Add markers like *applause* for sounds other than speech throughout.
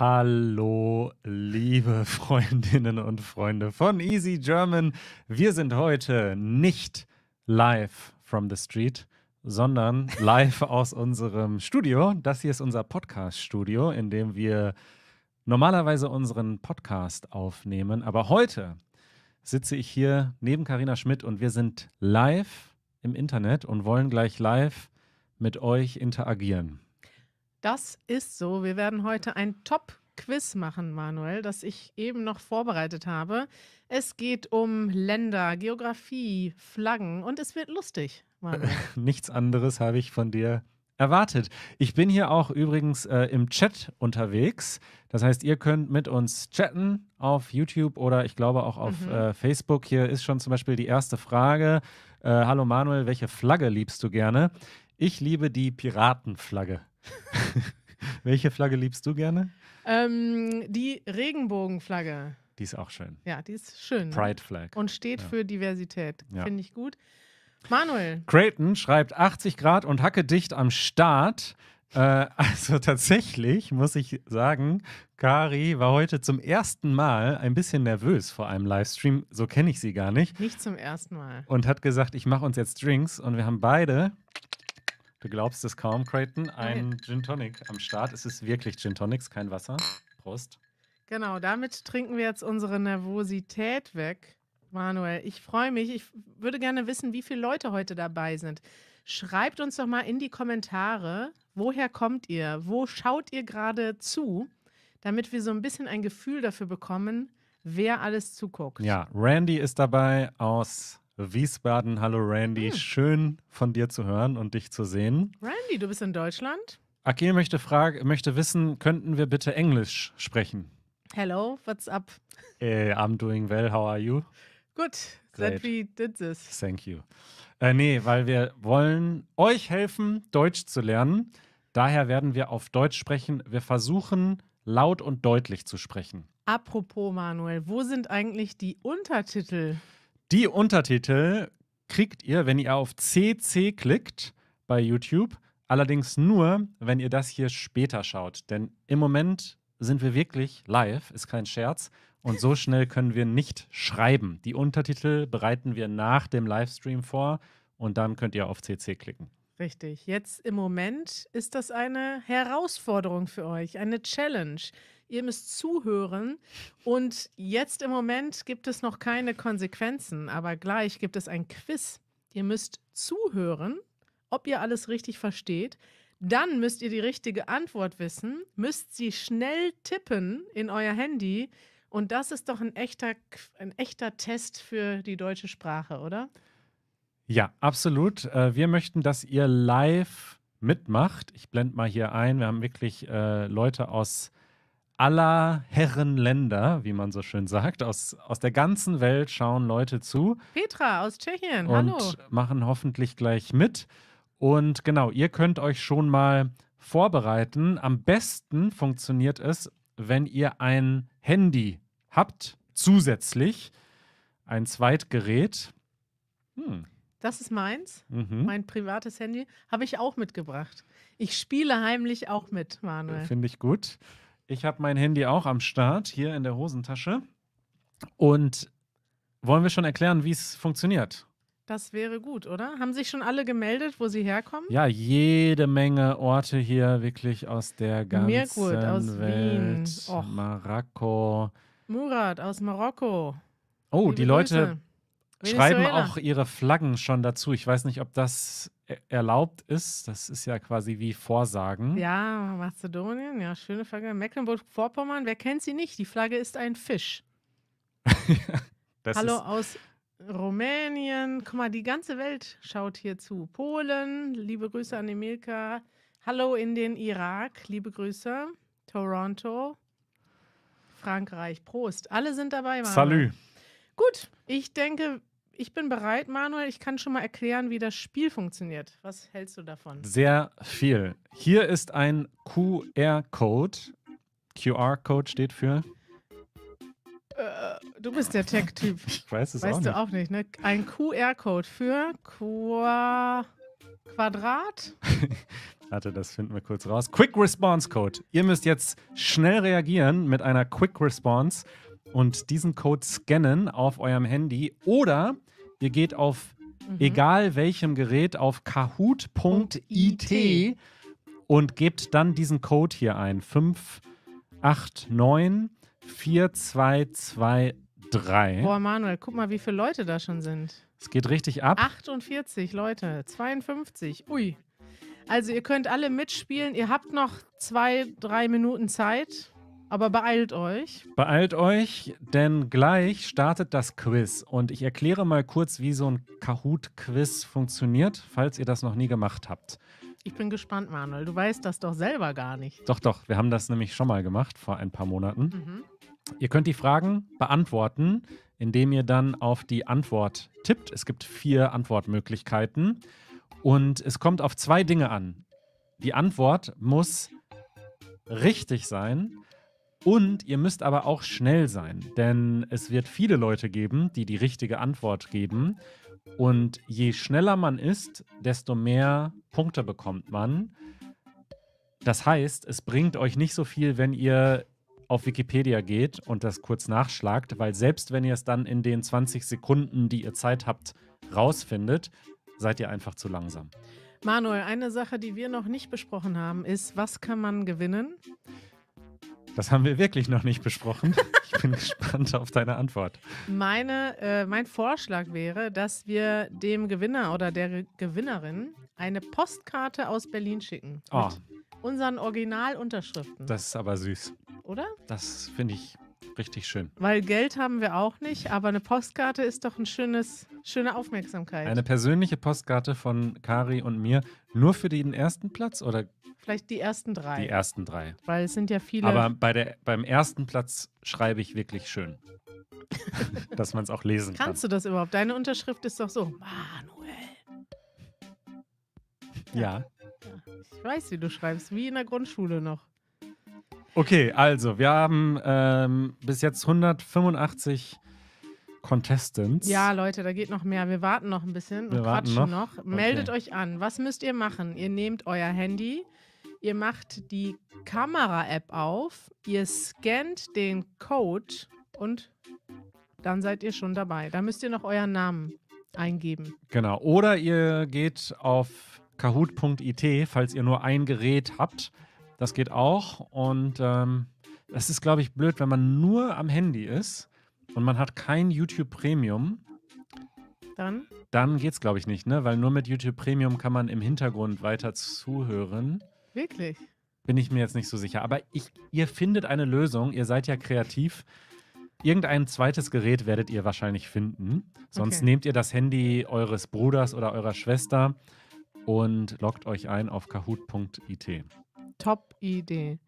Hallo, liebe *laughs* Freundinnen und Freunde von Easy German. Wir sind heute nicht live from the street, sondern live *laughs* aus unserem Studio. Das hier ist unser Podcast-Studio, in dem wir normalerweise unseren Podcast aufnehmen. Aber heute sitze ich hier neben Karina Schmidt und wir sind live im Internet und wollen gleich live mit euch interagieren. Das ist so. Wir werden heute ein Top-Quiz machen, Manuel, das ich eben noch vorbereitet habe. Es geht um Länder, Geografie, Flaggen und es wird lustig. Manuel. *laughs* Nichts anderes habe ich von dir erwartet. Ich bin hier auch übrigens äh, im Chat unterwegs. Das heißt, ihr könnt mit uns chatten auf YouTube oder ich glaube auch auf mhm. äh, Facebook. Hier ist schon zum Beispiel die erste Frage. Äh, Hallo Manuel, welche Flagge liebst du gerne? Ich liebe die Piratenflagge. *laughs* Welche Flagge liebst du gerne? Ähm, die Regenbogenflagge. Die ist auch schön. Ja, die ist schön. Ne? Pride Flag. Und steht ja. für Diversität. Ja. Finde ich gut. Manuel. Creighton schreibt 80 Grad und hacke dicht am Start. Äh, also tatsächlich muss ich sagen, Kari war heute zum ersten Mal ein bisschen nervös vor einem Livestream. So kenne ich sie gar nicht. Nicht zum ersten Mal. Und hat gesagt, ich mache uns jetzt Drinks und wir haben beide Du glaubst es kaum, Creighton. Ein Gin Tonic am Start. Es ist wirklich Gin Tonics, kein Wasser. Prost. Genau, damit trinken wir jetzt unsere Nervosität weg. Manuel, ich freue mich. Ich würde gerne wissen, wie viele Leute heute dabei sind. Schreibt uns doch mal in die Kommentare, woher kommt ihr? Wo schaut ihr gerade zu? Damit wir so ein bisschen ein Gefühl dafür bekommen, wer alles zuguckt. Ja, Randy ist dabei aus Wiesbaden. Hallo Randy, hm. schön von dir zu hören und dich zu sehen. Randy, du bist in Deutschland? Akil möchte, frag, möchte wissen, könnten wir bitte Englisch sprechen? Hello, what's up? Hey, I'm doing well, how are you? Good, Great. that we did this. Thank you. Äh, nee, weil wir wollen euch helfen, Deutsch zu lernen. Daher werden wir auf Deutsch sprechen. Wir versuchen, laut und deutlich zu sprechen. Apropos, Manuel, wo sind eigentlich die Untertitel? Die Untertitel kriegt ihr, wenn ihr auf CC klickt bei YouTube. Allerdings nur, wenn ihr das hier später schaut. Denn im Moment sind wir wirklich live, ist kein Scherz. Und so schnell können wir nicht schreiben. Die Untertitel bereiten wir nach dem Livestream vor und dann könnt ihr auf CC klicken. Richtig. Jetzt im Moment ist das eine Herausforderung für euch, eine Challenge. Ihr müsst zuhören. Und jetzt im Moment gibt es noch keine Konsequenzen, aber gleich gibt es ein Quiz. Ihr müsst zuhören, ob ihr alles richtig versteht. Dann müsst ihr die richtige Antwort wissen, müsst sie schnell tippen in euer Handy. Und das ist doch ein echter, ein echter Test für die deutsche Sprache, oder? Ja, absolut. Äh, wir möchten, dass ihr live mitmacht. Ich blende mal hier ein. Wir haben wirklich äh, Leute aus aller Herren Länder, wie man so schön sagt. Aus, aus der ganzen Welt schauen Leute zu. Petra aus Tschechien, und hallo. Und machen hoffentlich gleich mit. Und genau, ihr könnt euch schon mal vorbereiten. Am besten funktioniert es, wenn ihr ein Handy habt, zusätzlich ein Zweitgerät. Hm. Das ist meins, mhm. mein privates Handy. Habe ich auch mitgebracht. Ich spiele heimlich auch mit, Manuel. Finde ich gut. Ich habe mein Handy auch am Start, hier in der Hosentasche. Und wollen wir schon erklären, wie es funktioniert? Das wäre gut, oder? Haben sich schon alle gemeldet, wo sie herkommen? Ja, jede Menge Orte hier, wirklich aus der ganzen Mirkut, aus Welt. Wien. Och. Marokko. Murat aus Marokko. Oh, Liebe die Leute, Grüße schreiben auch ihre Flaggen schon dazu. Ich weiß nicht, ob das e-, erlaubt ist. Das ist ja quasi wie Vorsagen. Ja, Mazedonien, ja, schöne Flagge. Mecklenburg-Vorpommern, wer kennt sie nicht? Die Flagge ist ein Fisch. ja, *laughs* Hallo aus Rumänien. Guck mal, die ganze Welt schaut hier zu. Polen, liebe Grüße an Emilka. Hallo in den Irak, liebe Grüße. Toronto, Frankreich, Prost. Alle sind dabei. Mama. Salü. Gut, ich denke, ich bin bereit, Manuel. Ich kann schon mal erklären, wie das Spiel funktioniert. Was hältst du davon? Sehr viel. Hier ist ein QR-Code. QR-Code steht für. Äh, du bist der Tech-Typ. *laughs* Ich weiß es weißt auch nicht. Weißt du auch nicht, ne? Ein QR-Code für Qua Quadrat. *laughs* Warte, das finden wir kurz raus. Quick Response Code. Ihr müsst jetzt schnell reagieren mit einer Quick Response und diesen Code scannen auf eurem Handy oder ihr geht auf mhm. egal welchem Gerät auf kahoot.it und gebt dann diesen Code hier ein 589 4223. Boah, Manuel, guck mal, wie viele Leute da schon sind. Es geht richtig ab. 48 Leute, 52. Ui. Also ihr könnt alle mitspielen. Ihr habt noch zwei, drei Minuten Zeit. Aber beeilt euch. Beeilt euch, denn gleich startet das Quiz. Und ich erkläre mal kurz, wie so ein Kahoot-Quiz funktioniert, falls ihr das noch nie gemacht habt. Ich bin gespannt, Manuel. Du weißt das doch selber gar nicht. Doch, doch. Wir haben das nämlich schon mal gemacht vor ein paar Monaten. Mhm. Ihr könnt die Fragen beantworten, indem ihr dann auf die Antwort tippt. Es gibt vier Antwortmöglichkeiten. Und es kommt auf zwei Dinge an. Die Antwort muss richtig sein und ihr müsst aber auch schnell sein, denn es wird viele Leute geben, die die richtige Antwort geben. Und je schneller man ist, desto mehr Punkte bekommt man. Das heißt, es bringt euch nicht so viel, wenn ihr auf Wikipedia geht und das kurz nachschlagt, weil selbst wenn ihr es dann in den 20 Sekunden, die ihr Zeit habt, rausfindet, seid ihr einfach zu langsam. Manuel, eine Sache, die wir noch nicht besprochen haben, ist, was kann man gewinnen? Das haben wir wirklich noch nicht besprochen. *laughs* Ich bin gespannt auf deine Antwort. Meine, äh, mein Vorschlag wäre, dass wir dem Gewinner oder der Gewinnerin eine Postkarte aus Berlin schicken. Oh. Mit unseren Originalunterschriften. Das ist aber süß. Oder? Das finde ich Richtig schön. Weil Geld haben wir auch nicht, aber eine Postkarte ist doch ein schönes, schöne Aufmerksamkeit. Eine persönliche Postkarte von Kari und mir, nur für den ersten Platz oder? Vielleicht die ersten drei. Die ersten drei. Weil es sind ja viele. Aber bei der, beim ersten Platz schreibe ich wirklich schön. *laughs* Dass man es auch lesen kann. Kannst du das überhaupt? Deine Unterschrift ist doch so, Manuel. Ja. ja. Ich weiß, wie du schreibst, wie in der Grundschule noch. Okay, also wir haben ähm, bis jetzt 185 Contestants. Ja, Leute, da geht noch mehr. Wir warten noch ein bisschen wir und quatschen noch. noch. Okay. Meldet euch an. Was müsst ihr machen? Ihr nehmt euer Handy, ihr macht die Kamera-App auf, ihr scannt den Code und dann seid ihr schon dabei. Da müsst ihr noch euren Namen eingeben. Genau. Oder ihr geht auf kahoot.it, falls ihr nur ein Gerät habt das geht auch. Und ähm, das ist, glaube ich, blöd, wenn man nur am Handy ist und man hat kein YouTube Premium. Dann? Dann geht es, glaube ich, nicht, ne? Weil nur mit YouTube Premium kann man im Hintergrund weiter zuhören. Wirklich? Bin ich mir jetzt nicht so sicher. Aber ich, ihr findet eine Lösung, ihr seid ja kreativ. Irgendein zweites Gerät werdet ihr wahrscheinlich finden. Sonst okay. nehmt ihr das Handy eures Bruders oder eurer Schwester und loggt euch ein auf kahoot.it. Top-Idee.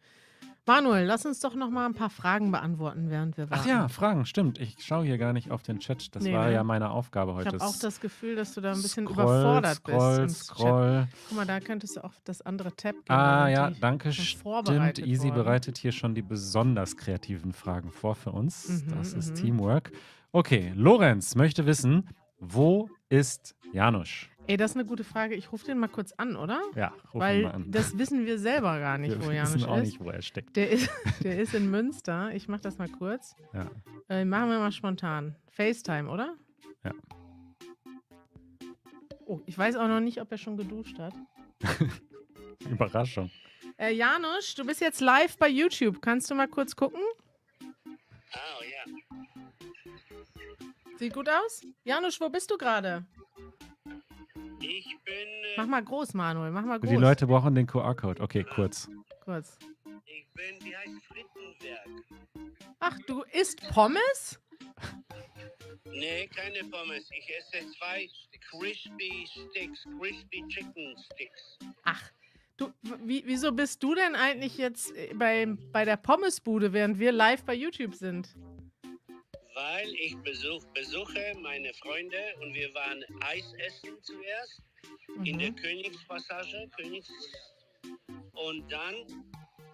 Manuel, lass uns doch noch mal ein paar Fragen beantworten, während wir warten. Ach ja, Fragen, stimmt. Ich schaue hier gar nicht auf den Chat. Das nee, war ja ne? meine Aufgabe heute. Ich habe auch das Gefühl, dass du da ein bisschen scroll, überfordert scroll, bist. Scroll, scroll. Guck mal, da könntest du auf das andere Tab gehen. Ah ja, danke. Stimmt, Easy worden. bereitet hier schon die besonders kreativen Fragen vor für uns. Mhm, das ist mhm. Teamwork. Okay, Lorenz möchte wissen, wo ist Janusz? Ey, das ist eine gute Frage. Ich rufe den mal kurz an, oder? Ja, ruf Weil ihn mal an. das wissen wir selber gar *laughs* nicht, wir wo Janusz ist. Wir wissen auch nicht, wo er steckt. Der ist, *laughs* der ist in Münster. Ich mache das mal kurz. Ja. Äh, machen wir mal spontan. FaceTime, oder? Ja. Oh, ich weiß auch noch nicht, ob er schon geduscht hat. *laughs* Überraschung. Äh, Janusz, du bist jetzt live bei YouTube. Kannst du mal kurz gucken? Oh, ja. Yeah. Sieht gut aus? Janusz, wo bist du gerade? Ich bin. Äh, mach mal groß, Manuel. Mach mal groß. Die Leute brauchen den QR-Code. Okay, kurz. Kurz. Ich bin, wie heißt Frittenwerk? Ach, du isst Pommes? Nee, keine Pommes. Ich esse zwei Crispy Sticks, Crispy Chicken Sticks. Ach, du, wieso bist du denn eigentlich jetzt äh, bei, bei der Pommesbude, während wir live bei YouTube sind? weil ich besuch, besuche meine Freunde und wir waren Eis essen zuerst mhm. in der mhm. Königspassage, Königs. Und dann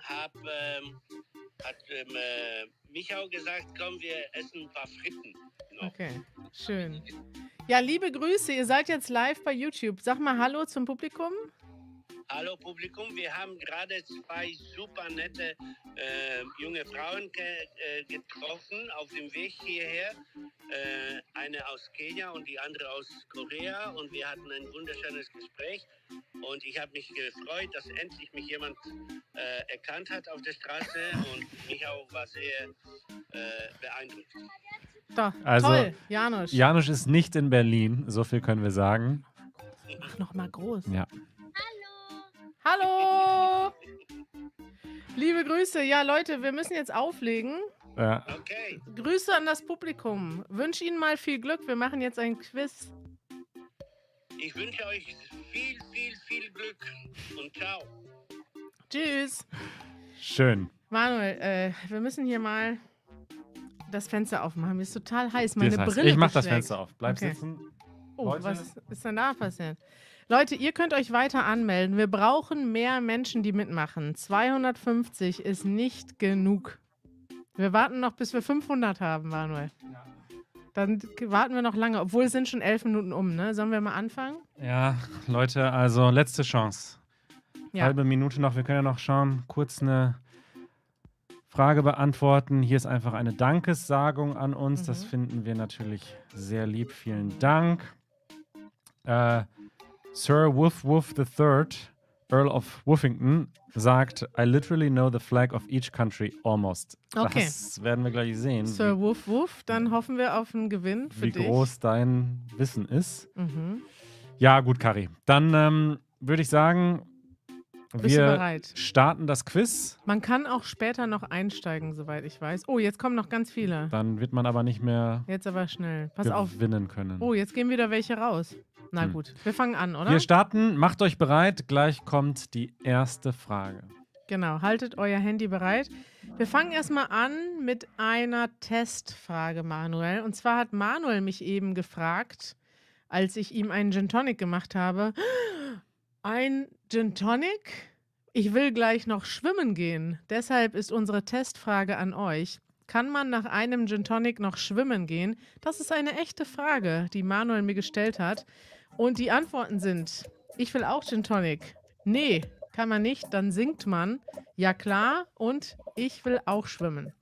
hab, ähm, hat ähm, äh, Michau gesagt, komm, wir essen ein paar Fritten. Noch. Okay, schön. Ja, liebe Grüße, ihr seid jetzt live bei YouTube. Sag mal Hallo zum Publikum. Hallo Publikum, wir haben gerade zwei super nette äh, junge Frauen ge äh, getroffen auf dem Weg hierher. Äh, eine aus Kenia und die andere aus Korea und wir hatten ein wunderschönes Gespräch und ich habe mich gefreut, dass endlich mich jemand äh, erkannt hat auf der Straße und mich auch was sehr äh, beeindruckt. Da, also, toll, Janusz. Janusz ist nicht in Berlin, so viel können wir sagen. Mach nochmal groß. Ja. Hallo! *laughs* Liebe Grüße. Ja, Leute, wir müssen jetzt auflegen. Ja. Okay. Grüße an das Publikum. Wünsche Ihnen mal viel Glück. Wir machen jetzt ein Quiz. Ich wünsche euch viel, viel, viel Glück und ciao. Tschüss. Schön. Manuel, äh, wir müssen hier mal das Fenster aufmachen. Mir ist total heiß. Meine ist heiß. Brille Ich mach das Fenster auf. Bleib okay. sitzen. Oh, Leute. was ist denn da passiert? Leute, ihr könnt euch weiter anmelden. Wir brauchen mehr Menschen, die mitmachen. 250 ist nicht genug. Wir warten noch, bis wir 500 haben, Manuel. Dann warten wir noch lange, obwohl es sind schon elf Minuten um, ne? Sollen wir mal anfangen? Ja, Leute, also letzte Chance. Ja. Halbe Minute noch, wir können ja noch schauen, kurz eine Frage beantworten. Hier ist einfach eine Dankessagung an uns. Mhm. Das finden wir natürlich sehr lieb. Vielen Dank. Äh, Sir Woof Woof III, Earl of Woofington, sagt, I literally know the flag of each country almost. Okay. Das werden wir gleich sehen. Sir Woof Woof, dann hoffen wir auf einen Gewinn für wie dich. Wie groß dein Wissen ist. Mhm. Ja, gut, Kari. Dann ähm, würde ich sagen, bist wir bereit? starten das Quiz. Man kann auch später noch einsteigen, soweit ich weiß. Oh, jetzt kommen noch ganz viele. Dann wird man aber nicht mehr. Jetzt aber schnell. Pass auf. Gewinnen können. Oh, jetzt gehen wieder welche raus. Na hm. gut, wir fangen an, oder? Wir starten. Macht euch bereit. Gleich kommt die erste Frage. Genau, haltet euer Handy bereit. Wir fangen erstmal an mit einer Testfrage, Manuel. Und zwar hat Manuel mich eben gefragt, als ich ihm einen Gin Tonic gemacht habe ein Gin Tonic. Ich will gleich noch schwimmen gehen. Deshalb ist unsere Testfrage an euch. Kann man nach einem Gin Tonic noch schwimmen gehen? Das ist eine echte Frage, die Manuel mir gestellt hat. Und die Antworten sind: Ich will auch Gin Tonic. Nee, kann man nicht, dann singt man. Ja klar und ich will auch schwimmen.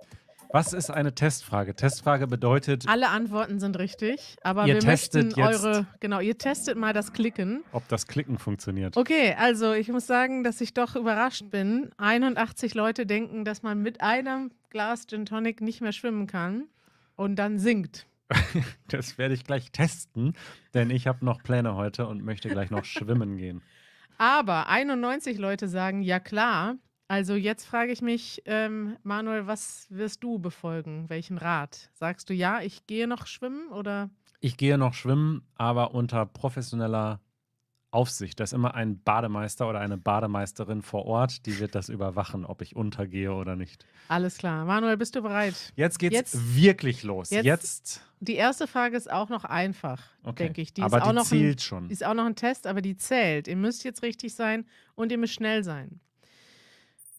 Was ist eine Testfrage? Testfrage bedeutet. Alle Antworten sind richtig, aber wir testet möchten eure. Jetzt, genau, ihr testet mal das Klicken. Ob das Klicken funktioniert. Okay, also ich muss sagen, dass ich doch überrascht bin. 81 Leute denken, dass man mit einem Glas Gin Tonic nicht mehr schwimmen kann und dann sinkt. *laughs* das werde ich gleich testen, denn ich habe noch Pläne heute und möchte gleich noch schwimmen gehen. *laughs* Aber 91 Leute sagen, ja klar, also jetzt frage ich mich, ähm, Manuel, was wirst du befolgen? Welchen Rat? Sagst du ja, ich gehe noch schwimmen oder? Ich gehe noch schwimmen, aber unter professioneller Aufsicht. Da ist immer ein Bademeister oder eine Bademeisterin vor Ort, die wird das überwachen, ob ich untergehe oder nicht. Alles klar. Manuel, bist du bereit? Jetzt geht's jetzt, wirklich los. Jetzt, jetzt, Die erste Frage ist auch noch einfach, okay. denke ich. Die aber ist die noch zählt ein, schon. Ist auch noch ein Test, aber die zählt. Ihr müsst jetzt richtig sein und ihr müsst schnell sein.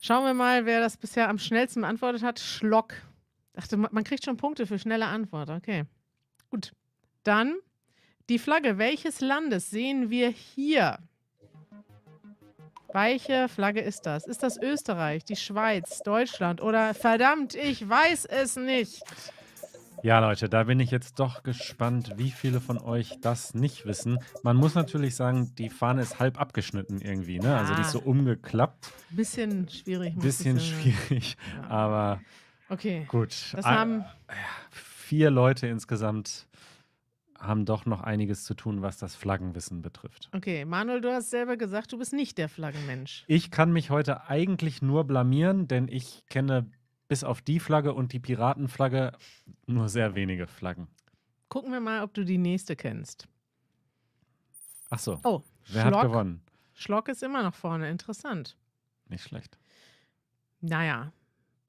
Schauen wir mal, wer das bisher am schnellsten beantwortet hat. Schlock. Dachte, man kriegt schon Punkte für schnelle Antwort. Okay. Gut. Dann die Flagge welches Landes sehen wir hier? Welche Flagge ist das? Ist das Österreich, die Schweiz, Deutschland oder verdammt, ich weiß es nicht. Ja, Leute, da bin ich jetzt doch gespannt, wie viele von euch das nicht wissen. Man muss natürlich sagen, die Fahne ist halb abgeschnitten irgendwie, ne? Also die ist so umgeklappt. Bisschen schwierig. Muss Bisschen schwierig, ja. aber okay. gut. Das ah, haben vier Leute insgesamt haben doch noch einiges zu tun, was das Flaggenwissen betrifft. Okay, Manuel, du hast selber gesagt, du bist nicht der Flaggenmensch. Ich kann mich heute eigentlich nur blamieren, denn ich kenne bis auf die Flagge und die Piratenflagge nur sehr wenige Flaggen. Gucken wir mal, ob du die nächste kennst. Ach so. Oh, wer Schlock. hat gewonnen? Schlock ist immer noch vorne. Interessant. Nicht schlecht. Naja,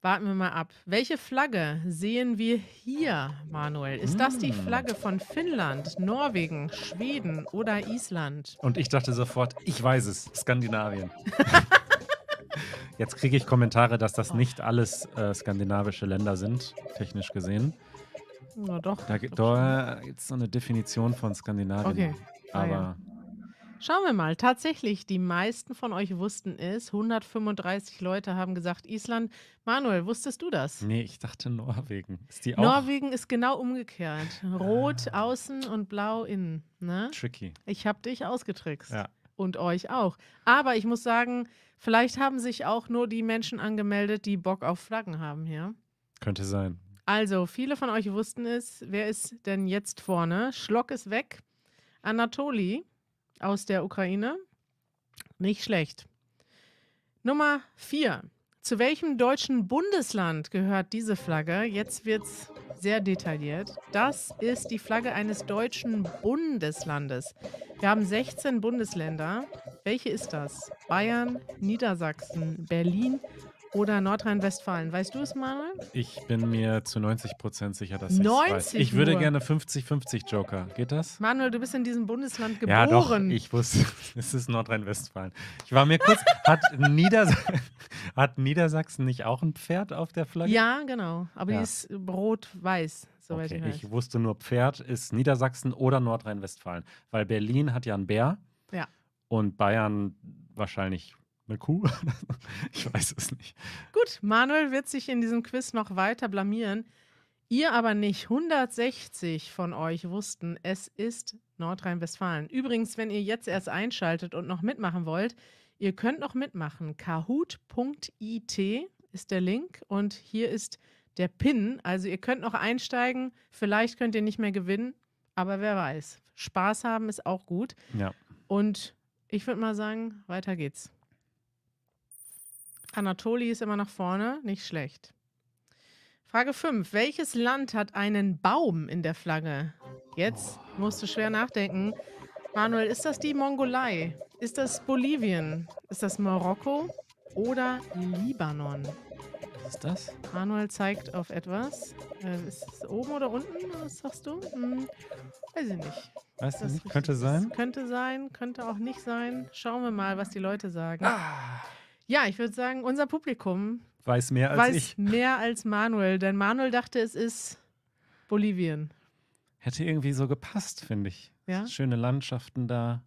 warten wir mal ab. Welche Flagge sehen wir hier, Manuel? Ist das die hm. Flagge von Finnland, Norwegen, Schweden oder Island? Und ich dachte sofort, ich weiß es, Skandinavien. *laughs* Jetzt kriege ich Kommentare, dass das nicht alles äh, skandinavische Länder sind, technisch gesehen. Na doch. Da äh, gibt es so eine Definition von Skandinavien. Okay. Ah, Ja. Schauen wir mal. Tatsächlich, die meisten von euch wussten es. 135 Leute haben gesagt Island. Manuel, wusstest du das? Nee, ich dachte Norwegen. Ist die auch? Norwegen ist genau umgekehrt. Ah. Rot ah. außen und blau innen. Ne? Tricky. Ich habe dich ausgetrickst. Ja und euch auch. Aber ich muss sagen, vielleicht haben sich auch nur die Menschen angemeldet, die Bock auf Flaggen haben hier. Könnte sein. Also, viele von euch wussten es. Wer ist denn jetzt vorne? Schlock ist weg. Anatoli aus der Ukraine. Nicht schlecht. Nummer vier. Zu welchem deutschen Bundesland gehört diese Flagge? Jetzt wird's sehr detailliert. Das ist die Flagge eines deutschen Bundeslandes. Wir haben 16 Bundesländer. Welche ist das? Bayern, Niedersachsen, Berlin, oder Nordrhein-Westfalen. Weißt du es, Manuel? Ich bin mir zu 90 Prozent sicher, dass ich es weiß. Ich würde gerne 50-50 Joker. Geht das? Manuel, du bist in diesem Bundesland geboren. Ja, doch, ich wusste, *laughs* es ist Nordrhein-Westfalen. Ich war mir kurz, hat, Nieders *laughs* hat, Niedersachsen nicht auch ein Pferd auf der Flagge? Ja, genau. Aber ja. die ist rot-weiß. Soweit okay, ich, ich wusste nur, Pferd ist Niedersachsen oder Nordrhein-Westfalen. Weil Berlin hat ja einen Bär. Ja. Und Bayern wahrscheinlich eine Kuh? *laughs* ich weiß es nicht. Gut, Manuel wird sich in diesem Quiz noch weiter blamieren. Ihr aber nicht. 160 von euch wussten, es ist Nordrhein-Westfalen. Übrigens, wenn ihr jetzt erst einschaltet und noch mitmachen wollt, ihr könnt noch mitmachen. Kahoot.it ist der Link und hier ist der Pin. Also ihr könnt noch einsteigen. Vielleicht könnt ihr nicht mehr gewinnen, aber wer weiß. Spaß haben ist auch gut. Ja. Und ich würde mal sagen, weiter geht's. Anatoli ist immer nach vorne, nicht schlecht. Frage 5. Welches Land hat einen Baum in der Flagge? Jetzt musst du schwer nachdenken. Manuel, ist das die Mongolei? Ist das Bolivien? Ist das Marokko? Oder Libanon? Was ist das? Manuel zeigt auf etwas. Äh, ist es oben oder unten? Was sagst du? Hm, weiß ich nicht. Weiß ich nicht. Könnte sein. Könnte sein, könnte auch nicht sein. Schauen wir mal, was die Leute sagen. Ah. Ja, ich würde sagen, unser Publikum weiß mehr als weiß ich. mehr als Manuel, denn Manuel dachte, es ist Bolivien. Hätte irgendwie so gepasst, finde ich. Ja? Schöne Landschaften da.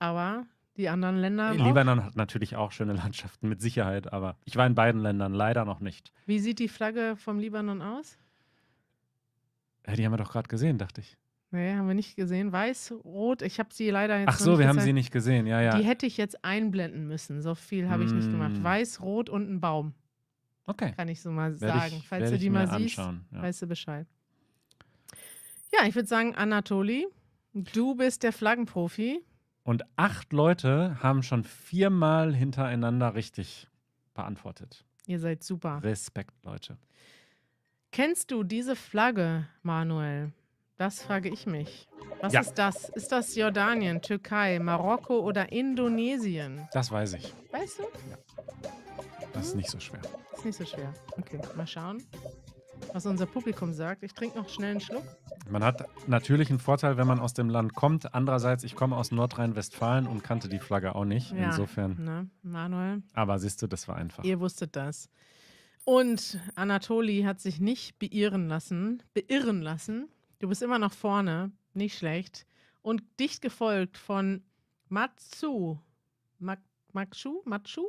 Aber die anderen Länder. Äh, Libanon hat natürlich auch schöne Landschaften, mit Sicherheit, aber ich war in beiden Ländern leider noch nicht. Wie sieht die Flagge vom Libanon aus? Ja, äh, die haben wir doch gerade gesehen, dachte ich. Nee, haben wir nicht gesehen. Weiß, rot, ich habe sie leider jetzt Ach so, wir haben sie nicht gesehen, ja, ja. Die hätte ich jetzt einblenden müssen. So viel habe ich mm. nicht gemacht. Mm. Weiß, rot und ein Baum. Okay. Kann ich so mal werd sagen. Ich, Falls du die mal siehst, ja. weißt du Bescheid. Ja, ich würde sagen, Anatoli, du bist der Flaggenprofi. Und acht Leute haben schon viermal hintereinander richtig beantwortet. Ihr seid super. Respekt, Leute. Kennst du diese Flagge, Manuel? Das frage ich mich. Was ja. ist das? Ist das Jordanien, Türkei, Marokko oder Indonesien? Das weiß ich. Weißt du? Ja. Das ist nicht so schwer. Das Ist nicht so schwer. Okay, mal schauen, was unser Publikum sagt. Ich trinke noch schnell einen Schluck. Man hat natürlich einen Vorteil, wenn man aus dem Land kommt. Andererseits, ich komme aus Nordrhein-Westfalen und kannte die Flagge auch nicht. Ja, Insofern. Ne, Manuel. Aber siehst du, das war einfach. Ihr wusstet das. Und Anatoli hat sich nicht beirren lassen, beirren lassen Du bist immer noch vorne, nicht schlecht. Und dicht gefolgt von Matsu, Mak Makshu, Matschu,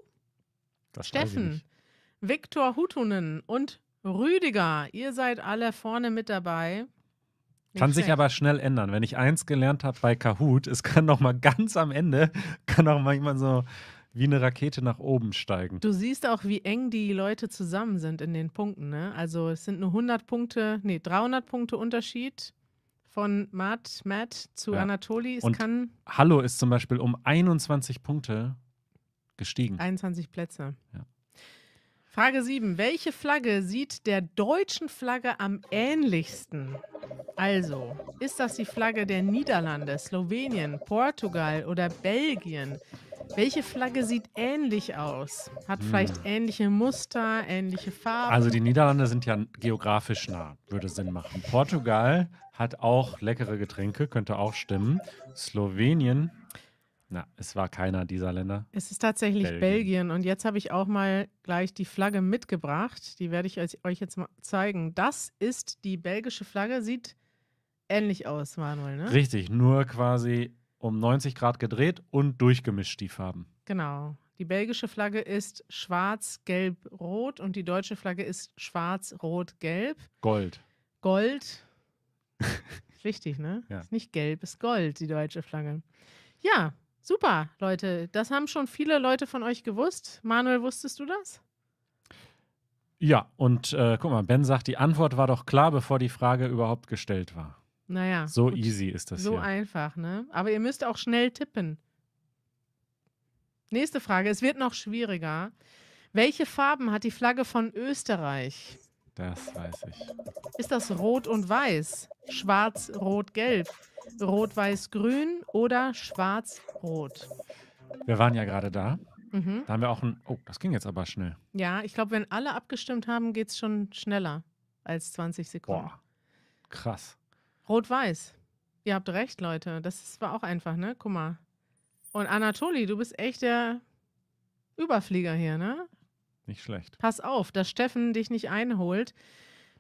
das Steffen, Viktor Hutunen und Rüdiger. Ihr seid alle vorne mit dabei. Nicht kann schlecht. sich aber schnell ändern. Wenn ich eins gelernt habe bei Kahoot, es kann noch mal *laughs* ganz am Ende, kann auch manchmal so wie eine Rakete nach oben steigen. Du siehst auch, wie eng die Leute zusammen sind in den Punkten. Ne? Also es sind nur 100 Punkte, nee, 300 Punkte Unterschied von Matt, Matt zu ja. Anatoli. Es Und kann Hallo ist zum Beispiel um 21 Punkte gestiegen. 21 Plätze. Ja. Frage 7. Welche Flagge sieht der deutschen Flagge am ähnlichsten? Also, ist das die Flagge der Niederlande, Slowenien, Portugal oder Belgien? Welche Flagge sieht ähnlich aus? Hat hm. vielleicht ähnliche Muster, ähnliche Farben? Also die Niederlande sind ja geografisch nah, würde Sinn machen. Portugal hat auch leckere Getränke, könnte auch stimmen. Slowenien, na, es war keiner dieser Länder. Es ist tatsächlich Belgien. Belgien. Und jetzt habe ich auch mal gleich die Flagge mitgebracht. Die werde ich euch jetzt mal zeigen. Das ist die belgische Flagge, sieht ähnlich aus, Manuel, ne? Richtig, nur quasi um 90 Grad gedreht und durchgemischt, die Farben. Genau. Die belgische Flagge ist schwarz, gelb, rot und die deutsche Flagge ist schwarz, rot, gelb. Gold. Gold. *laughs* ist wichtig, ne? Ja. Ist nicht gelb, ist Gold, die deutsche Flagge. Ja, super, Leute. Das haben schon viele Leute von euch gewusst. Manuel, wusstest du das? Ja, und äh, guck mal, Ben sagt, die Antwort war doch klar, bevor die Frage überhaupt gestellt war. Naja. So gut. easy ist das so hier. einfach, ne? Aber ihr müsst auch schnell tippen. Nächste Frage. Es wird noch schwieriger. Welche Farben hat die Flagge von Österreich? Das weiß ich. Ist das rot und weiß, schwarz, rot, gelb, rot, weiß, grün oder schwarz, rot? Wir waren ja gerade da. Mhm. Da haben wir auch ein. Oh, das ging jetzt aber schnell. Ja, ich glaube, wenn alle abgestimmt haben, geht es schon schneller als 20 Sekunden. Boah, krass. Rot-Weiß. Ihr habt recht, Leute. Das war auch einfach, ne? Guck mal. Und Anatoli, du bist echt der Überflieger hier, ne? Nicht schlecht. Pass auf, dass Steffen dich nicht einholt.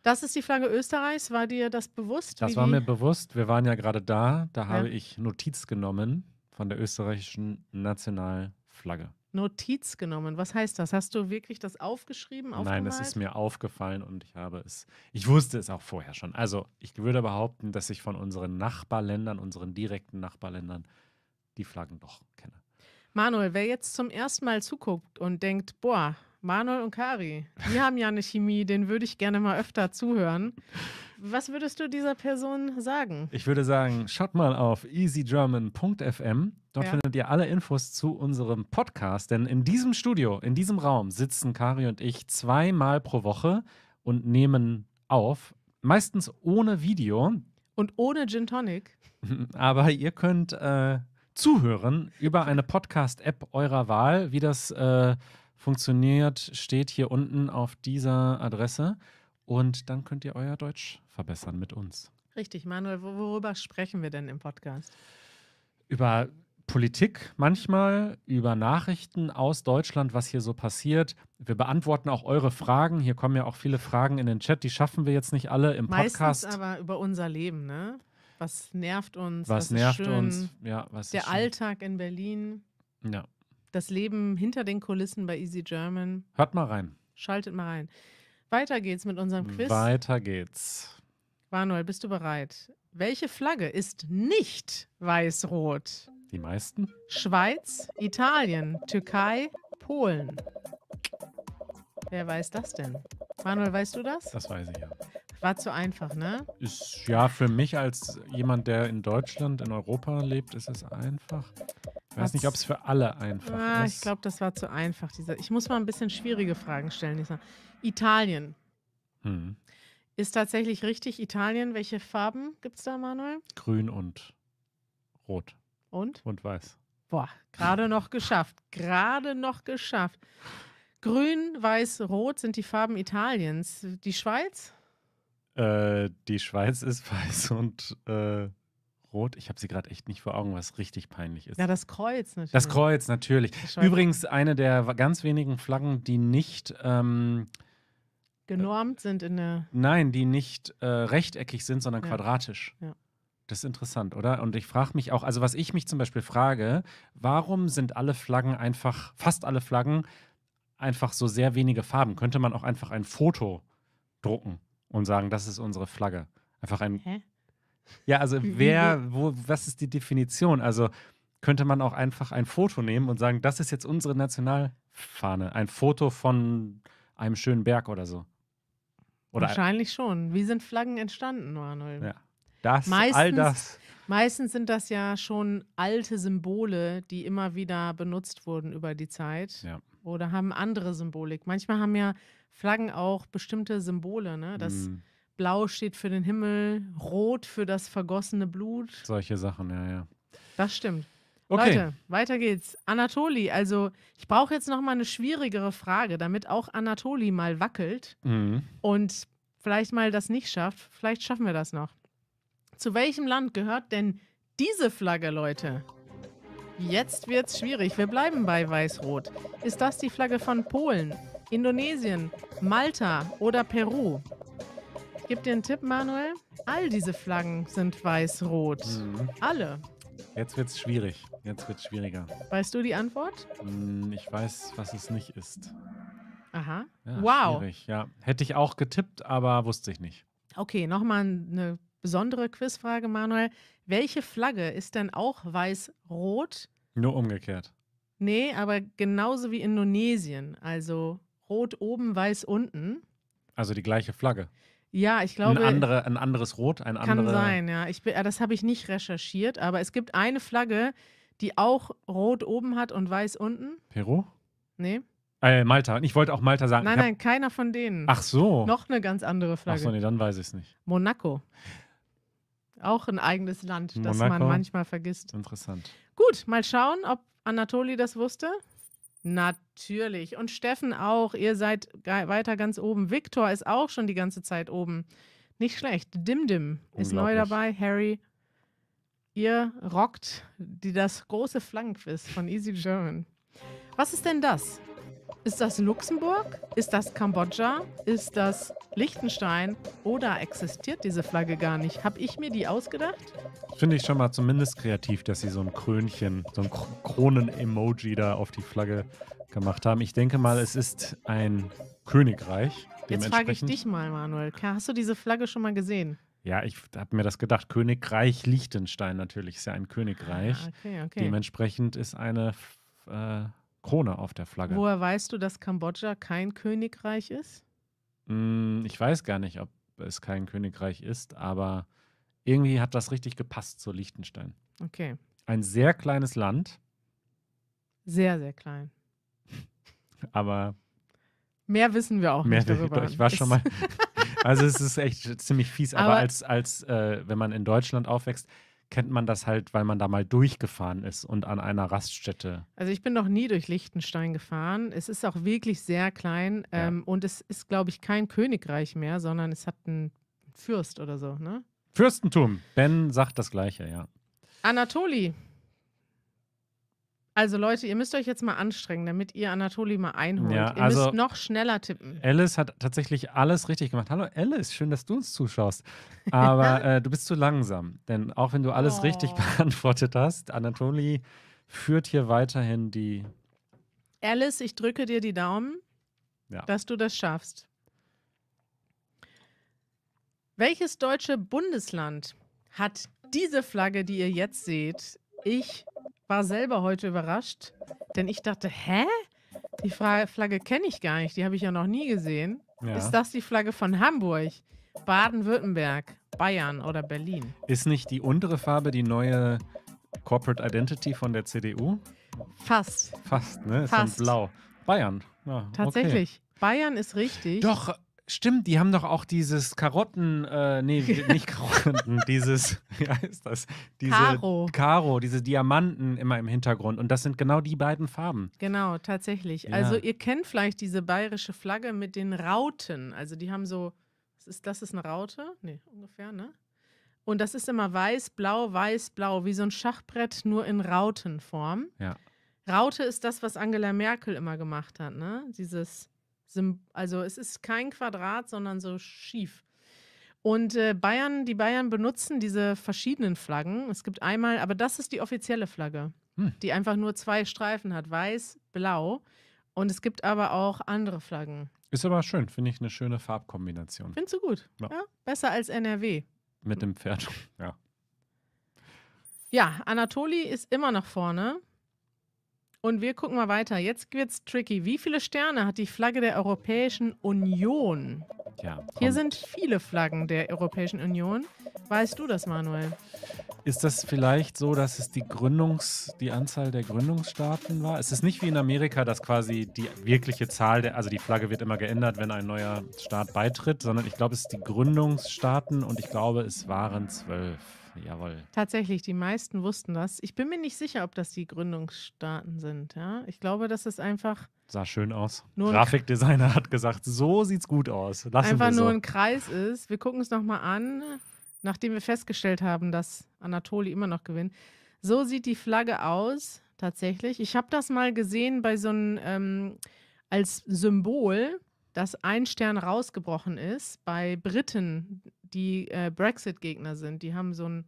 Das ist die Flagge Österreichs. War dir das bewusst? Das war mir bewusst. Wir waren ja gerade da. Da ja. habe ich Notiz genommen von der österreichischen Nationalflagge. Notiz genommen. Was heißt das? Hast du wirklich das aufgeschrieben? Nein, es ist mir aufgefallen und ich habe es. Ich wusste es auch vorher schon. Also, ich würde behaupten, dass ich von unseren Nachbarländern, unseren direkten Nachbarländern, die Flaggen doch kenne. Manuel, wer jetzt zum ersten Mal zuguckt und denkt, boah, Manuel und Kari, die *laughs* haben ja eine Chemie, den würde ich gerne mal öfter zuhören. Was würdest du dieser Person sagen? Ich würde sagen, schaut mal auf easygerman.fm. Dort ja. findet ihr alle Infos zu unserem Podcast. Denn in diesem Studio, in diesem Raum sitzen Kari und ich zweimal pro Woche und nehmen auf. Meistens ohne Video. Und ohne Gin Tonic. *laughs* Aber ihr könnt äh, zuhören über eine Podcast-App eurer Wahl. Wie das äh, funktioniert, steht hier unten auf dieser Adresse. Und dann könnt ihr euer Deutsch verbessern mit uns. Richtig, Manuel, worüber sprechen wir denn im Podcast? Über Politik manchmal, über Nachrichten aus Deutschland, was hier so passiert. Wir beantworten auch eure Fragen. Hier kommen ja auch viele Fragen in den Chat, die schaffen wir jetzt nicht alle im Meistens Podcast. aber über unser Leben, ne? Was nervt uns? Was, was nervt schön, uns? Ja, was der Alltag in Berlin. Ja. Das Leben hinter den Kulissen bei Easy German. Hört mal rein. Schaltet mal rein. Weiter geht's mit unserem Quiz. Weiter geht's. Manuel, bist du bereit? Welche Flagge ist nicht weiß-rot? Die meisten? Schweiz, Italien, Türkei, Polen. Wer weiß das denn? Manuel, weißt du das? Das weiß ich ja. War zu einfach, ne? Ist ja für mich als jemand, der in Deutschland, in Europa lebt, ist es einfach. Ich weiß nicht, ob es für alle einfach ah, ist. Ich glaube, das war zu einfach. Dieser. Ich muss mal ein bisschen schwierige Fragen stellen. Lisa. Italien. Hm. Ist tatsächlich richtig Italien. Welche Farben gibt es da, Manuel? Grün und rot. Und? Und weiß. Boah, gerade noch geschafft. Gerade noch geschafft. Grün, weiß, rot sind die Farben Italiens. Die Schweiz? Äh, die Schweiz ist *laughs* weiß und äh, rot. Ich habe sie gerade echt nicht vor Augen, was richtig peinlich ist. Ja, das Kreuz natürlich. Das Kreuz natürlich. Übrigens eine der ganz wenigen Flaggen, die nicht ähm, genormt äh, sind in der. Nein, die nicht äh, rechteckig sind, sondern ja. quadratisch. Ja. Das ist interessant, oder? Und ich frage mich auch, also was ich mich zum Beispiel frage, warum sind alle Flaggen einfach, fast alle Flaggen einfach so sehr wenige Farben? Könnte man auch einfach ein Foto drucken und sagen, das ist unsere Flagge? Einfach ein Hä? Ja, also wer, wo, was ist die Definition? Also könnte man auch einfach ein Foto nehmen und sagen, das ist jetzt unsere Nationalfahne. Ein Foto von einem schönen Berg oder so. Oder Wahrscheinlich schon. Wie sind Flaggen entstanden, Manuel? Ja. Das, meistens, all das. Meistens sind das ja schon alte Symbole, die immer wieder benutzt wurden über die Zeit. Ja. Oder haben andere Symbolik. Manchmal haben ja Flaggen auch bestimmte Symbole, ne? Das. Mm Blau steht für den Himmel, Rot für das vergossene Blut. Solche Sachen, ja, ja. Das stimmt. Okay. Leute, weiter geht's. Anatoli, also ich brauche jetzt noch mal eine schwierigere Frage, damit auch Anatoli mal wackelt mhm. und vielleicht mal das nicht schafft. Vielleicht schaffen wir das noch. Zu welchem Land gehört denn diese Flagge, Leute? Jetzt wird's schwierig. Wir bleiben bei Weiß-Rot. Ist das die Flagge von Polen, Indonesien, Malta oder Peru? gebe dir einen Tipp, Manuel. All diese Flaggen sind weiß-rot. Mhm. Alle. Jetzt wird's schwierig. Jetzt wird's schwieriger. Weißt du die Antwort? Mm, ich weiß, was es nicht ist. Aha. Ja, wow. Schwierig, ja. Hätte ich auch getippt, aber wusste ich nicht. Okay, nochmal eine besondere Quizfrage, Manuel. Welche Flagge ist denn auch weiß-rot? Nur umgekehrt. Nee, aber genauso wie Indonesien. Also rot oben, weiß unten. Also die gleiche Flagge. Ja, ich glaube. Ein, andere, ein anderes Rot, ein anderes. Kann sein, ja. Ich, bin- äh, das habe ich nicht recherchiert, aber es gibt eine Flagge, die auch rot oben hat und weiß unten. Peru? Nee. Äh, Malta. Ich wollte auch Malta sagen. Nein, nein, keiner von denen. Ach so. Noch eine ganz andere Ach Flagge. so, nee, dann weiß ich es nicht. Monaco. Auch ein eigenes Land, das man manchmal vergisst. Interessant. Gut, mal schauen, ob Anatoli das wusste. Natürlich. Und Steffen auch. Ihr seid weiter ganz oben. Viktor ist auch schon die ganze Zeit oben. Nicht schlecht. Dimdim ist neu dabei. Harry, ihr rockt die, das große Flankquiz von Easy German. Was ist denn das? Ist das Luxemburg? Ist das Kambodscha? Ist das Liechtenstein? Oder existiert diese Flagge gar nicht? Habe ich mir die ausgedacht? Finde ich schon mal zumindest kreativ, dass sie so ein Krönchen, so ein Kronen-Emoji da auf die Flagge gemacht haben. Ich denke mal, es ist ein Königreich. Jetzt frage ich dich mal, Manuel. Hast du diese Flagge schon mal gesehen? Ja, ich habe mir das gedacht. Königreich Liechtenstein natürlich ist ja ein Königreich. Ah, okay, okay. Dementsprechend ist eine äh, Krone auf der Flagge. Woher weißt du, dass Kambodscha kein Königreich ist? Hm, ich weiß gar nicht, ob es kein Königreich ist, aber irgendwie hat das richtig gepasst zu Liechtenstein. Okay. Ein sehr kleines Land. Sehr, sehr klein. *laughs* aber. Mehr wissen wir auch mehr nicht darüber. Ich war schon mal. *laughs* also es ist echt ziemlich fies, aber, aber als, als äh, wenn man in Deutschland aufwächst, kennt man das halt, weil man da mal durchgefahren ist und an einer Raststätte. Also ich bin noch nie durch Liechtenstein gefahren. Es ist auch wirklich sehr klein ja. Ähm, und es ist, glaube ich, kein Königreich mehr, sondern es hat einen Fürst oder so, ne? Fürstentum. Ben sagt das Gleiche, ja. Anatoli. Also Leute, ihr müsst euch jetzt mal anstrengen, damit ihr Anatoli mal einholt. Ja, ihr also müsst noch schneller tippen. Alice hat tatsächlich alles richtig gemacht. Hallo Alice, schön, dass du uns zuschaust. Aber *laughs* äh, du bist zu langsam, denn auch wenn du alles oh. richtig *laughs* beantwortet hast, Anatoli führt hier weiterhin die. Alice, ich drücke dir die Daumen, ja. dass du das schaffst. Welches deutsche Bundesland hat diese Flagge, die ihr jetzt seht? Ich war selber heute überrascht, denn ich dachte, hä? Die Fra Flagge kenne ich gar nicht, die habe ich ja noch nie gesehen. Ja. Ist das die Flagge von Hamburg, Baden-Württemberg, Bayern oder Berlin? Ist nicht die untere Farbe die neue Corporate Identity von der CDU? Fast. Fast, ne? Ist Fast. dann blau. Bayern. Ja, ah, Tatsächlich. Okay. Bayern ist richtig. Doch, Stimmt, die haben doch auch dieses Karotten, äh, nee, *laughs* nicht Karotten, dieses, *laughs* wie heißt das? Diese Karo. Karo, diese Diamanten immer im Hintergrund. Und das sind genau die beiden Farben. Genau, tatsächlich. Ja. Also ihr kennt vielleicht diese bayerische Flagge mit den Rauten. Also die haben so, das ist, das ist eine Raute, nee, ungefähr, ne? Und das ist immer weiß-blau, weiß-blau, wie so ein Schachbrett, nur in Rautenform. Ja. Raute ist das, was Angela Merkel immer gemacht hat, ne? Dieses also es ist kein Quadrat, sondern so schief. Und äh, Bayern, die Bayern benutzen diese verschiedenen Flaggen. Es gibt einmal, aber das ist die offizielle Flagge, hm. die einfach nur zwei Streifen hat, weiß, blau. Und es gibt aber auch andere Flaggen. Ist aber schön, finde ich eine schöne Farbkombination. Findest du gut? Ja. ja. Besser als NRW. Mit dem Pferd, *laughs* ja. Ja, Anatoli ist immer noch vorne. Und wir gucken mal weiter. Jetzt wird's tricky. Wie viele Sterne hat die Flagge der Europäischen Union? Ja, Hier sind viele Flaggen der Europäischen Union. Weißt du das, Manuel? Ist das vielleicht so, dass es die Gründungs, die Anzahl der Gründungsstaaten war? Es Ist nicht wie in Amerika, dass quasi die wirkliche Zahl der, also die Flagge wird immer geändert, wenn ein neuer Staat beitritt, sondern ich glaube, es ist die Gründungsstaaten und ich glaube, es waren zwölf. Jawohl. Tatsächlich, die meisten wussten das. Ich bin mir nicht sicher, ob das die Gründungsstaaten sind. Ja? Ich glaube, das ist einfach. Sah schön aus. Grafikdesigner hat gesagt, so sieht's gut aus. Lassen einfach so. nur ein Kreis ist. Wir gucken es nochmal an, nachdem wir festgestellt haben, dass Anatoli immer noch gewinnt. So sieht die Flagge aus, tatsächlich. Ich habe das mal gesehen bei so einem, ähm, als Symbol dass ein Stern rausgebrochen ist bei Briten, die äh, Brexit-Gegner sind. Die haben so ein,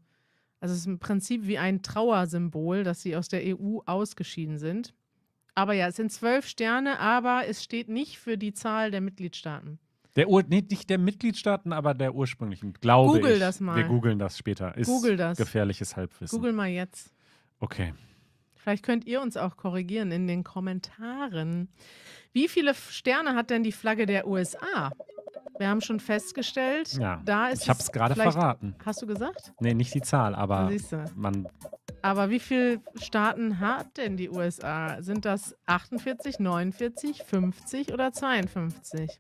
also es ist im Prinzip wie ein Trauersymbol, dass sie aus der EU ausgeschieden sind. Aber ja, es sind zwölf Sterne, aber es steht nicht für die Zahl der Mitgliedstaaten. Der Ur nee, nicht der Mitgliedstaaten, aber der ursprünglichen, glaube Google ich. Google das mal. Wir googeln das später. Ist Google das. Gefährliches Halbwissen. Google mal jetzt. Okay. Vielleicht könnt ihr uns auch korrigieren in den Kommentaren. Wie viele Sterne hat denn die Flagge der USA? Wir haben schon festgestellt, ja, da ist Ich habe es gerade verraten. Hast du gesagt? Nee, nicht die Zahl, aber ah, man aber wie viele Staaten hat denn die USA? Sind das 48, 49, 50 oder 52?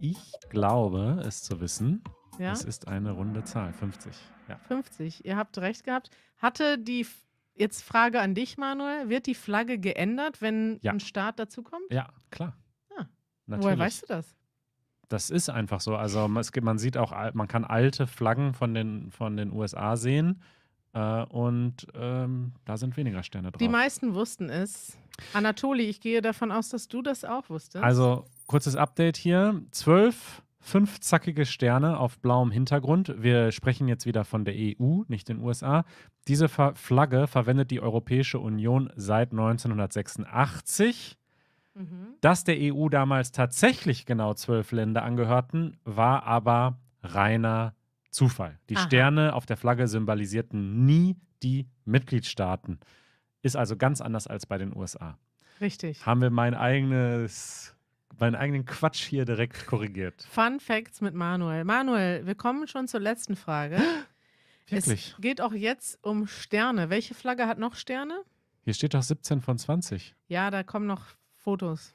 Ich glaube, es zu wissen. Ja? Es ist eine runde Zahl, 50. Ja. 50, ihr habt recht gehabt. Hatte die Jetzt Frage an dich, Manuel. Wird die Flagge geändert, wenn ja. ein Staat dazukommt? Ja, klar. Ah, woher weißt du das? Das ist einfach so. Also gibt, man sieht auch, man kann alte Flaggen von den, von den USA sehen. Äh, und ähm, da sind weniger Sterne drauf. Die meisten wussten es. Anatoli, ich gehe davon aus, dass du das auch wusstest. Also, kurzes Update hier. Zwölf fünf zackige Sterne auf blauem Hintergrund. Wir sprechen jetzt wieder von der EU, nicht den USA. Diese Ver Flagge verwendet die Europäische Union seit 1986. Mhm. Dass der EU damals tatsächlich genau zwölf Länder angehörten, war aber reiner Zufall. Die Aha. Sterne auf der Flagge symbolisierten nie die Mitgliedstaaten. Ist also ganz anders als bei den USA. Richtig. Haben wir mein eigenes meinen eigenen Quatsch hier direkt korrigiert. Fun Facts mit Manuel. Manuel, wir kommen schon zur letzten Frage. *gasps* Wirklich? Es geht auch jetzt um Sterne. Welche Flagge hat noch Sterne? Hier steht doch 17 von 20. Ja, da kommen noch Fotos.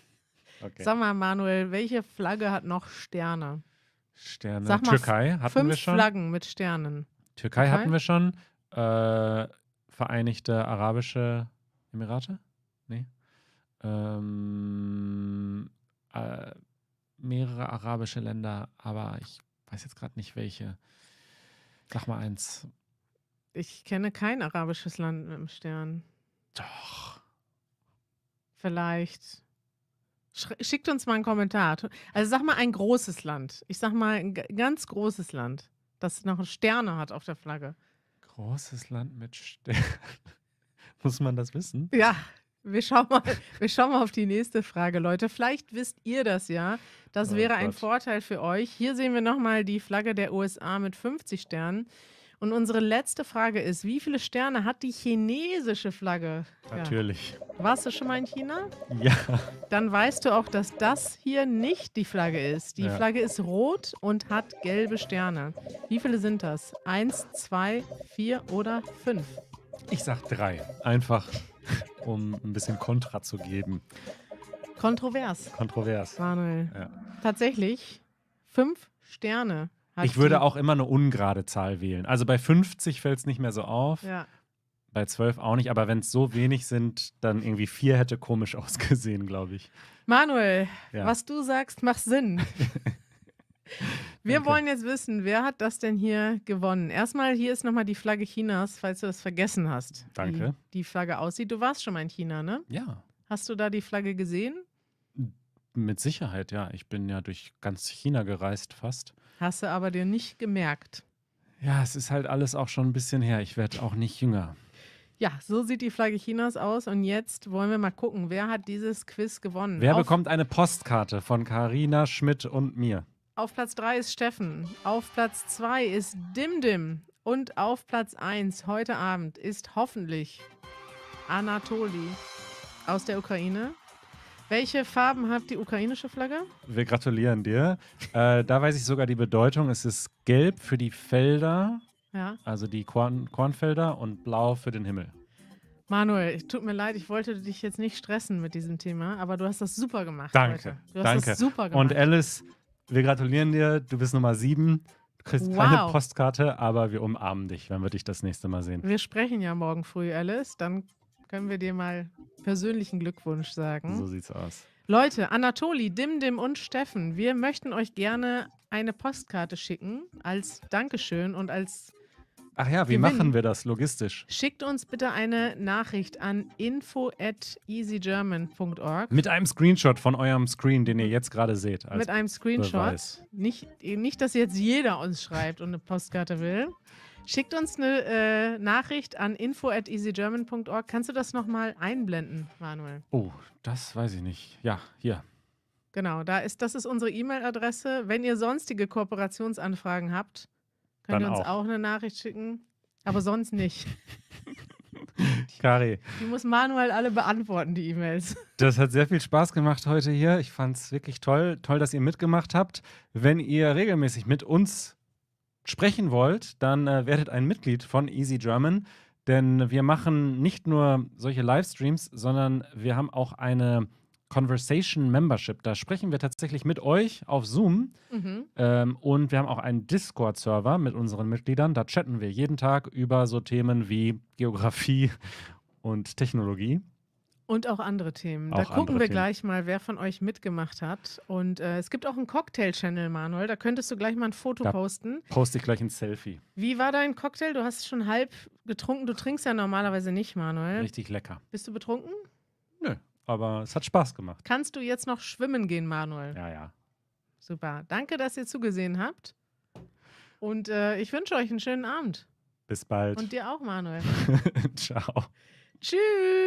*laughs* okay. Sag mal, Manuel, welche Flagge hat noch Sterne? Sterne. Sag mal, Türkei hatten fünf wir schon. Flaggen mit Sternen. Türkei, Türkei? hatten wir schon. Äh, Vereinigte Arabische Emirate? ähm, äh, mehrere arabische Länder, aber ich weiß jetzt gerade nicht welche. Sag mal eins. Ich kenne kein arabisches Land mit dem Stern. Doch. Vielleicht. Schickt uns mal einen Kommentar. Also sag mal ein großes Land. Ich sag mal ein ganz großes Land, das noch Sterne hat auf der Flagge. Großes Land mit Sternen. *laughs* Muss man das wissen? Ja, wir schauen, mal, *laughs* wir schauen mal auf die nächste Frage, Leute. Vielleicht wisst ihr das ja. Das oh, wäre ein Vorteil für euch. Hier sehen wir nochmal die Flagge der USA mit 50 Sternen. Und unsere letzte Frage ist: Wie viele Sterne hat die chinesische Flagge? Natürlich. Ja. Warst du schon mal in China? Ja. Dann weißt du auch, dass das hier nicht die Flagge ist. Die ja. Flagge ist rot und hat gelbe Sterne. Wie viele sind das? Eins, zwei, vier oder fünf? Ich sag drei. Einfach um ein bisschen Kontra zu geben. Kontrovers. Kontrovers. Manuel. Ja. Tatsächlich fünf Sterne. Hat ich würde die. auch immer eine ungerade Zahl wählen. Also bei 50 fällt es nicht mehr so auf. Ja. Bei 12 auch nicht, aber wenn es so wenig sind, dann irgendwie vier hätte komisch *laughs* ausgesehen, glaube ich. Manuel, ja. was du sagst, macht Sinn. *laughs* Wir Danke. wollen jetzt wissen, wer hat das denn hier gewonnen? Erstmal, hier ist nochmal die Flagge Chinas, falls du das vergessen hast. Danke. Wie die Flagge aussieht. Du warst schon mal in China, ne? Ja. Hast du da die Flagge gesehen? Mit Sicherheit, ja. Ich bin ja durch ganz China gereist fast. Hast du aber dir nicht gemerkt. Ja, es ist halt alles auch schon ein bisschen her. Ich werde auch nicht jünger. Ja, so sieht die Flagge Chinas aus. Und jetzt wollen wir mal gucken, wer hat dieses Quiz gewonnen? Wer Auf bekommt eine Postkarte von Karina Schmidt und mir? Auf Platz 3 ist Steffen. Auf Platz 2 ist Dimdim. Und auf Platz 1 heute Abend ist hoffentlich Anatoli aus der Ukraine. Welche Farben hat die ukrainische Flagge? Wir gratulieren dir. Äh, da weiß ich sogar die Bedeutung. Es ist gelb für die Felder, ja. also die Korn Kornfelder, und blau für den Himmel. Manuel, tut mir leid, ich wollte dich jetzt nicht stressen mit diesem Thema, aber du hast das super gemacht. Danke. Heute. Du hast danke. das super gemacht. Und Alice, wir gratulieren dir, du bist Nummer sieben. Du kriegst wow. keine Postkarte, aber wir umarmen dich, wenn wir dich das nächste Mal sehen. Wir sprechen ja morgen früh, Alice. Dann können wir dir mal persönlichen Glückwunsch sagen. So sieht's aus. Leute, Anatoli, Dimdim und Steffen, wir möchten euch gerne eine Postkarte schicken als Dankeschön und als Ach ja, wie gewinnen. machen wir das logistisch? Schickt uns bitte eine Nachricht an info at easygerman.org. Mit einem Screenshot von eurem Screen, den ihr jetzt gerade seht. Mit einem Screenshot. Nicht, nicht, dass jetzt jeder uns schreibt und eine Postkarte will. Schickt uns eine äh, Nachricht an info at easygerman.org. Kannst du das nochmal einblenden, Manuel? Oh, das weiß ich nicht. Ja, hier. Genau, da ist, das ist unsere E-Mail-Adresse. Wenn ihr sonstige Kooperationsanfragen habt, Könnt ihr uns auch. auch eine Nachricht schicken, aber sonst nicht. *laughs* Kari. Die muss manuell alle beantworten, die E-Mails. *laughs* Das hat sehr viel Spaß gemacht heute hier. Ich fand es wirklich toll. Toll, dass ihr mitgemacht habt. Wenn ihr regelmäßig mit uns sprechen wollt, dann äh, werdet ein Mitglied von Easy German. Denn wir machen nicht nur solche Livestreams, sondern wir haben auch eine Conversation Membership. Da sprechen wir tatsächlich mit euch auf Zoom. Mhm. Ähm, und wir haben auch einen Discord-Server mit unseren Mitgliedern. Da chatten wir jeden Tag über so Themen wie Geografie und Technologie. Und auch andere Themen. Auch da gucken wir Themen. gleich mal, wer von euch mitgemacht hat. Und äh, es gibt auch einen Cocktail-Channel, Manuel. Da könntest du gleich mal ein Foto da posten. Poste ich gleich ein Selfie. Wie war dein Cocktail? Du hast schon halb getrunken. Du trinkst ja normalerweise nicht, Manuel. Richtig lecker. Bist du betrunken? Aber es hat Spaß gemacht. Kannst du jetzt noch schwimmen gehen, Manuel? Ja, ja. Super. Danke, dass ihr zugesehen habt. Und äh, ich wünsche euch einen schönen Abend. Bis bald. Und dir auch, Manuel. *laughs* Ciao. Tschüss.